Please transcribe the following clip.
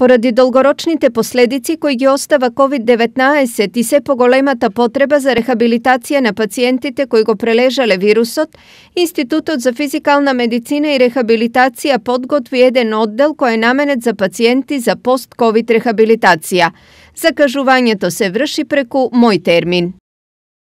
Поради долгорочните последици кои ги остава COVID-19 и се поголемата потреба за рехабилитација на пациентите кои го прележале вирусот, Институтот за физикална медицина и рехабилитација подготви еден оддел кој е наменет за пациенти за пост covid рехабилитација. Закажувањето се врши преку мој термин.